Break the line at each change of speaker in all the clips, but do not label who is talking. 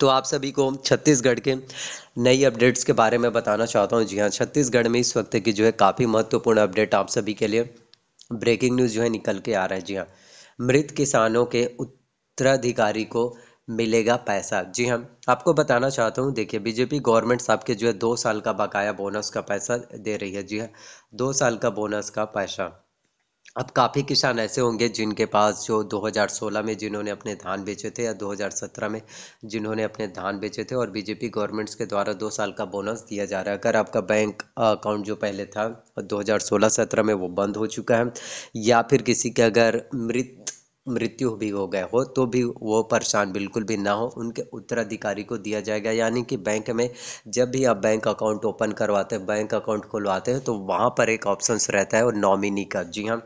तो आप सभी को छत्तीसगढ़ के नई अपडेट्स के बारे में बताना चाहता हूँ जी हाँ छत्तीसगढ़ में इस वक्त की जो है काफ़ी महत्वपूर्ण अपडेट आप सभी के लिए ब्रेकिंग न्यूज़ जो है निकल के आ रहा है जी हाँ मृत किसानों के उत्तराधिकारी को मिलेगा पैसा जी हाँ आपको बताना चाहता हूँ देखिए बीजेपी गवर्नमेंट साहब के जो है दो साल का बकाया बोनस का पैसा दे रही है जी हाँ दो साल का बोनस का पैसा अब काफ़ी किसान ऐसे होंगे जिनके पास जो 2016 में जिन्होंने अपने धान बेचे थे या 2017 में जिन्होंने अपने धान बेचे थे और बीजेपी गवर्नमेंट्स के द्वारा दो साल का बोनस दिया जा रहा है अगर आपका बैंक अकाउंट जो पहले था 2016-17 में वो बंद हो चुका है या फिर किसी के अगर मृत मृत्यु भी हो गए हो तो भी वो परेशान बिल्कुल भी ना हो उनके उत्तराधिकारी को दिया जाएगा यानी कि बैंक में जब भी आप बैंक अकाउंट ओपन करवाते हैं बैंक अकाउंट खुलवाते हैं तो वहाँ पर एक ऑप्शन रहता है और नॉमिनी का जी हाँ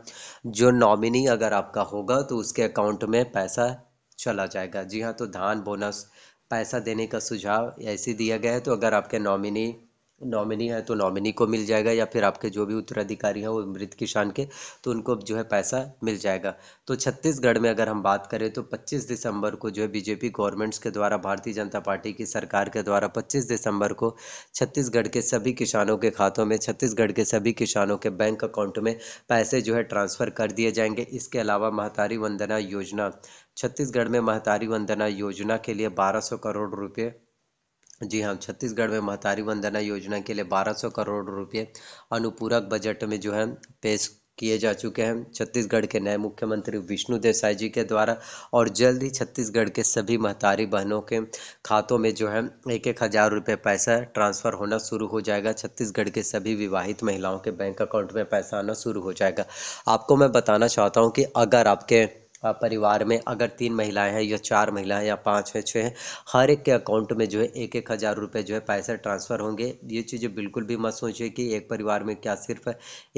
जो नॉमिनी अगर आपका होगा तो उसके अकाउंट में पैसा चला जाएगा जी हाँ तो धान बोनस पैसा देने का सुझाव ऐसे दिया गया है तो अगर आपके नॉमिनी नॉमिनी है तो नॉमिनी को मिल जाएगा या फिर आपके जो भी उत्तराधिकारी हैं वो मृत किसान के तो उनको जो है पैसा मिल जाएगा तो छत्तीसगढ़ में अगर हम बात करें तो 25 दिसंबर को जो है बीजेपी गवर्नमेंट्स के द्वारा भारतीय जनता पार्टी की सरकार के द्वारा 25 दिसंबर को छत्तीसगढ़ के सभी किसानों के खातों में छत्तीसगढ़ के सभी किसानों के बैंक अकाउंट में पैसे जो है ट्रांसफ़र कर दिए जाएंगे इसके अलावा महतारी वंदना योजना छत्तीसगढ़ में महतारी वंदना योजना के लिए बारह करोड़ रुपये जी हाँ छत्तीसगढ़ में महतारी वंदना योजना के लिए 1200 करोड़ रुपए अनुपूरक बजट में जो है पेश किए जा चुके हैं छत्तीसगढ़ के नए मुख्यमंत्री विष्णु देसाई जी के द्वारा और जल्द ही छत्तीसगढ़ के सभी महतारी बहनों के खातों में जो है एक एक हज़ार रुपये पैसा ट्रांसफ़र होना शुरू हो जाएगा छत्तीसगढ़ के सभी विवाहित महिलाओं के बैंक अकाउंट में पैसा आना शुरू हो जाएगा आपको मैं बताना चाहता हूँ कि अगर आपके परिवार में अगर तीन महिलाएं हैं या चार महिलाएं या पांच हैं छः हैं हर एक के अकाउंट में जो है एक एक हज़ार रुपये जो है पैसे ट्रांसफ़र होंगे ये चीज़ें बिल्कुल भी मत सोचिए कि एक परिवार में क्या सिर्फ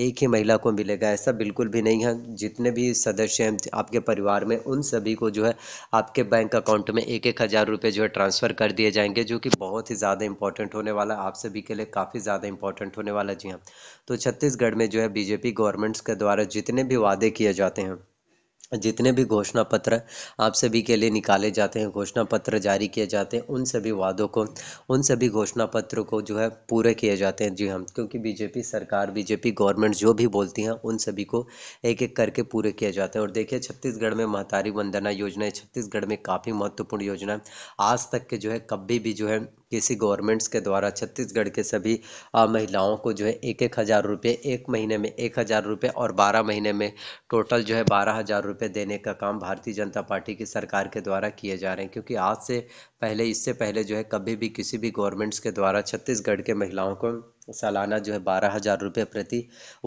एक ही महिला को मिलेगा ऐसा बिल्कुल भी नहीं है जितने भी सदस्य हैं आपके परिवार में उन सभी को जो है आपके बैंक अकाउंट में एक एक हज़ार रुपये जो है ट्रांसफ़र कर दिए जाएंगे जो कि बहुत ही ज़्यादा इंपॉर्टेंट होने वाला आप सभी के लिए काफ़ी ज़्यादा इंपॉर्टेंट होने वाला जी हाँ तो छत्तीसगढ़ में जो है बीजेपी गवर्नमेंट्स के द्वारा जितने भी वादे किए जाते हैं जितने भी घोषणा पत्र आप सभी के लिए निकाले जाते हैं घोषणा पत्र जारी किए जाते हैं उन सभी वादों को उन सभी घोषणा पत्र को जो है पूरे किए जाते हैं जी हम हाँ, क्योंकि बीजेपी सरकार बीजेपी गवर्नमेंट जो भी बोलती हैं उन सभी को एक एक करके पूरे किए जाते हैं और देखिए छत्तीसगढ़ में महतारी वंदना योजना छत्तीसगढ़ में काफ़ी महत्वपूर्ण योजना है आज तक के जो है कभी भी जो है किसी गवर्नमेंट्स के द्वारा छत्तीसगढ़ के सभी महिलाओं को जो है एक एक हज़ार रुपये एक महीने में एक हज़ार रुपये और बारह महीने में टोटल जो है बारह हज़ार रुपये देने का काम भारतीय जनता पार्टी की सरकार के द्वारा किए जा रहे हैं क्योंकि आज से पहले इससे पहले जो है कभी भी किसी भी गवर्नमेंट्स के द्वारा छत्तीसगढ़ के महिलाओं को सालाना जो है बारह हज़ार रुपये प्रति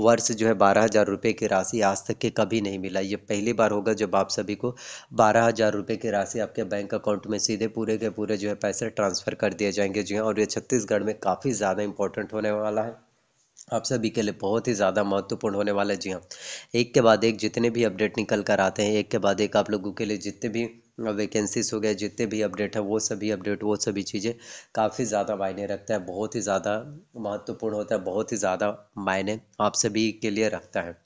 वर्ष जो है बारह हज़ार रुपये की राशि आज तक के कभी नहीं मिला ये पहली बार होगा जब आप सभी को बारह हज़ार रुपये की राशि आपके बैंक अकाउंट में सीधे पूरे के पूरे जो है पैसे ट्रांसफ़र कर दिए जाएंगे जो है और ये छत्तीसगढ़ में काफ़ी ज़्यादा इंपॉर्टेंट होने वाला है आप सभी के लिए बहुत ही ज़्यादा महत्वपूर्ण होने वाला है जी हाँ एक के बाद एक जितने भी अपडेट निकल कर आते हैं एक के बाद एक आप लोगों के लिए जितने भी वैकेंसीज हो गया जितने भी अपडेट है वो सभी अपडेट वो सभी चीज़ें काफ़ी ज़्यादा मायने रखता है बहुत ही ज़्यादा महत्वपूर्ण होता है बहुत ही ज़्यादा मायने आप सभी के लिए रखता है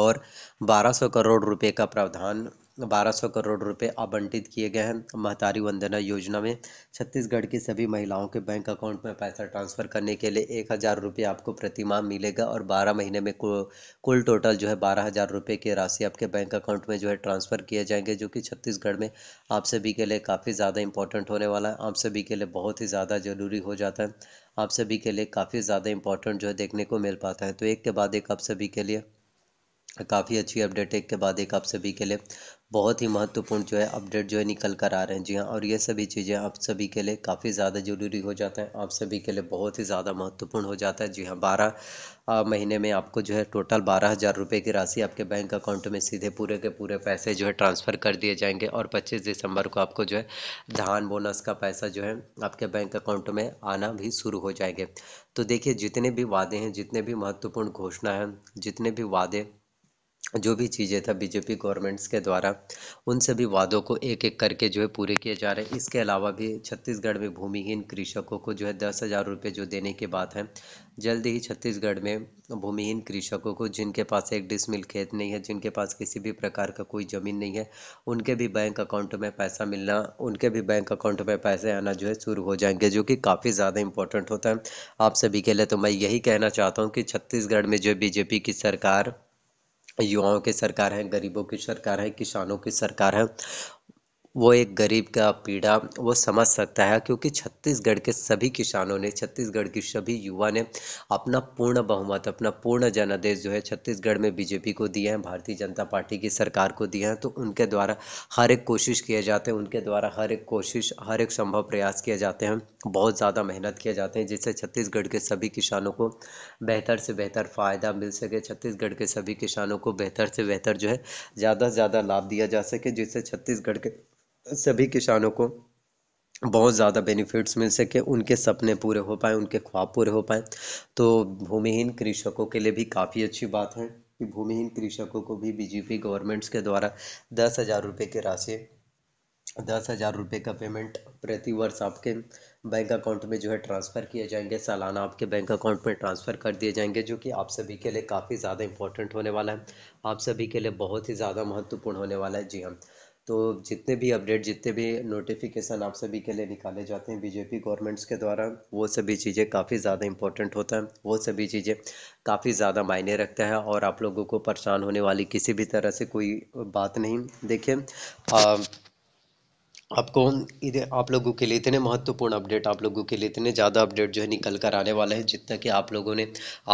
और 1200 करोड़ रुपए का प्रावधान बारह सौ करोड़ रुपए आवंटित किए गए हैं महतारी वंदना योजना में छत्तीसगढ़ की सभी महिलाओं के बैंक अकाउंट में पैसा ट्रांसफ़र करने के लिए एक हज़ार रुपये आपको प्रतिमाह मिलेगा और बारह महीने में कुल टोटल जो है बारह हज़ार रुपये की राशि आपके बैंक अकाउंट में जो है ट्रांसफ़र किए जाएंगे जो कि छत्तीसगढ़ में आप सभी के लिए काफ़ी ज़्यादा इंपॉर्टेंट होने वाला है आप सभी के लिए बहुत ही ज़्यादा ज़रूरी हो जाता है आप सभी के लिए काफ़ी ज़्यादा इंपॉर्टेंट जो है देखने को मिल पाता है तो एक के बाद एक आप सभी के लिए काफ़ी अच्छी अपडेट एक के बाद एक आप सभी के लिए बहुत ही महत्वपूर्ण जो है अपडेट जो है निकल कर आ रहे हैं जी हाँ और ये सभी चीज़ें आप सभी के लिए काफ़ी ज़्यादा ज़रूरी हो जाता है आप सभी के लिए बहुत ही ज़्यादा महत्वपूर्ण हो जाता है जी हाँ बारह महीने में आपको जो है टोटल बारह हज़ार रुपये की राशि आपके बैंक अकाउंट में सीधे पूरे के पूरे पैसे जो है ट्रांसफ़र कर दिए जाएंगे और पच्चीस दिसंबर को आपको जो है धान बोनस का पैसा जो है आपके बैंक अकाउंट में आना भी शुरू हो जाएंगे तो देखिए जितने भी वादे हैं जितने भी महत्वपूर्ण घोषणा हैं जितने भी वादे जो भी चीज़ें था बीजेपी गवर्नमेंट्स के द्वारा उन सभी वादों को एक एक करके जो है पूरे किए जा रहे हैं इसके अलावा भी छत्तीसगढ़ में भूमिहीन कृषकों को जो है दस हज़ार रुपये जो देने की बात है जल्द ही छत्तीसगढ़ में भूमिहीन कृषकों को जिनके पास एक डिसमिल खेत नहीं है जिनके पास किसी भी प्रकार का कोई ज़मीन नहीं है उनके भी बैंक अकाउंट में पैसा मिलना उनके भी बैंक अकाउंट में पैसे आना जो है शुरू हो जाएंगे जो कि काफ़ी ज़्यादा इंपॉर्टेंट होता है आप सभी के लिए तो मैं यही कहना चाहता हूँ कि छत्तीसगढ़ में जो बीजेपी की सरकार युवाओं की सरकार है गरीबों की सरकार है किसानों की सरकार है वो एक गरीब का पीड़ा वो समझ सकता है क्योंकि छत्तीसगढ़ के सभी किसानों ने छत्तीसगढ़ की सभी युवा ने अपना पूर्ण बहुमत अपना पूर्ण जनादेश जो है छत्तीसगढ़ में बीजेपी को दिया है भारतीय जनता पार्टी की सरकार को दिया है तो उनके द्वारा हर एक कोशिश किए जाते हैं उनके द्वारा हर एक कोशिश हर एक संभव प्रयास किए जाते हैं बहुत ज़्यादा मेहनत किए जाते हैं जिससे छत्तीसगढ़ के सभी किसानों को बेहतर से बेहतर फ़ायदा मिल सके छत्तीसगढ़ के सभी किसानों को बेहतर से बेहतर जो है ज़्यादा से ज़्यादा लाभ दिया जा सके जिससे छत्तीसगढ़ के सभी किसानों को बहुत ज़्यादा बेनिफिट्स मिल सके उनके सपने पूरे हो पाए उनके ख्वाब पूरे हो पाए तो भूमिहीन कृषकों के लिए भी काफ़ी अच्छी बात है कि भूमिहीन कृषकों को भी बीजेपी गवर्नमेंट्स के द्वारा दस हज़ार रुपये की राशि दस हज़ार रुपये का पेमेंट प्रति वर्ष आपके बैंक अकाउंट में जो है ट्रांसफ़र किए जाएंगे सालाना आपके बैंक अकाउंट में ट्रांसफ़र कर दिए जाएंगे जो कि आप सभी के लिए काफ़ी ज़्यादा इंपॉर्टेंट होने वाला है आप सभी के लिए बहुत ही ज़्यादा महत्वपूर्ण होने वाला है जी हाँ तो जितने भी अपडेट जितने भी नोटिफिकेशन आप सभी के लिए निकाले जाते हैं बीजेपी गवर्नमेंट्स के द्वारा वो सभी चीज़ें काफ़ी ज़्यादा इंपॉर्टेंट होता है वो सभी चीज़ें काफ़ी ज़्यादा मायने रखता है और आप लोगों को परेशान होने वाली किसी भी तरह से कोई बात नहीं देखिए आपको इधर आप लोगों के लिए इतने महत्वपूर्ण अपडेट आप लोगों के लिए इतने ज़्यादा अपडेट जो है निकल कर आने वाला है जितना कि आप लोगों ने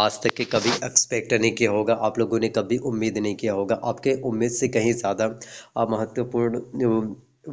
आज तक के कभी एक्सपेक्ट नहीं किया होगा आप लोगों ने कभी उम्मीद नहीं किया होगा आपके उम्मीद से कहीं ज़्यादा महत्वपूर्ण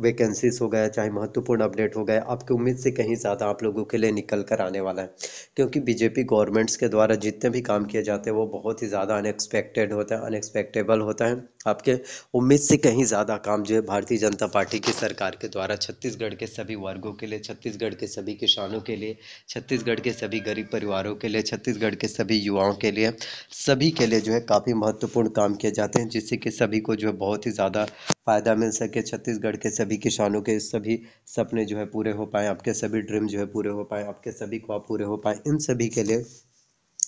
वैकेंसीज हो गया चाहे महत्वपूर्ण अपडेट हो गए आपकी उम्मीद से कहीं ज़्यादा आप लोगों के लिए निकल कर आने वाला है क्योंकि बीजेपी गवर्नमेंट्स के द्वारा जितने भी काम किए जाते हैं वो बहुत ही ज़्यादा अनएक्सपेक्टेड होता है अनएक्सपेक्टेबल होता है आपके उम्मीद से कहीं ज़्यादा काम जो है भारतीय जनता पार्टी की सरकार के द्वारा छत्तीसगढ़ के सभी वर्गों के लिए छत्तीसगढ़ के सभी किसानों के लिए छत्तीसगढ़ के सभी गरीब परिवारों के लिए छत्तीसगढ़ के सभी युवाओं के लिए सभी के लिए जो है काफ़ी महत्वपूर्ण काम किए जाते हैं जिससे कि सभी को जो है बहुत ही ज़्यादा फ़ायदा मिल सके छत्तीसगढ़ के सभी किसानों के सभी सपने जो है पूरे हो पाएँ आपके सभी ड्रीम जो है पूरे हो पाएँ आपके सभी ख्वाब पूरे हो पाएँ इन सभी के लिए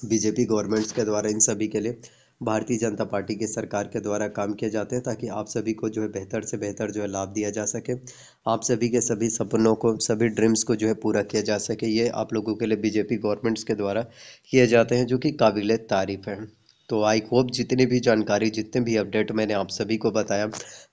बीजेपी गवर्नमेंट्स के द्वारा इन सभी के लिए भारतीय जनता पार्टी की सरकार के द्वारा काम किए जाते हैं ताकि आप सभी को जो है बेहतर से बेहतर जो है लाभ दिया जा सके आप सभी के सभी सपनों को सभी ड्रीम्स को जो है पूरा किया जा सके ये आप लोगों के लिए बीजेपी गवर्नमेंट्स के द्वारा किए जाते हैं जो कि काबिल तारीफ़ हैं तो आई होप जितनी भी जानकारी जितने भी अपडेट मैंने आप सभी को बताया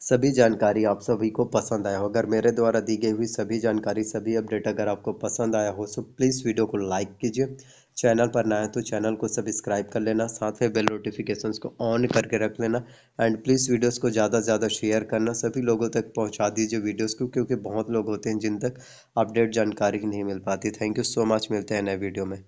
सभी जानकारी आप सभी को पसंद आया हो अगर मेरे द्वारा दी गई हुई सभी जानकारी सभी अपडेट अगर आपको पसंद आया हो तो प्लीज़ वीडियो को लाइक कीजिए चैनल पर ना है तो चैनल को सब्सक्राइब कर लेना साथ में बेल नोटिफिकेशंस को ऑन करके रख लेना एंड प्लीज़ वीडियोस को ज़्यादा से ज़्यादा शेयर करना सभी लोगों तक पहुंचा दीजिए वीडियोस को क्योंकि बहुत लोग होते हैं जिन तक अपडेट जानकारी नहीं मिल पाती थैंक यू सो मच मिलते हैं नए वीडियो में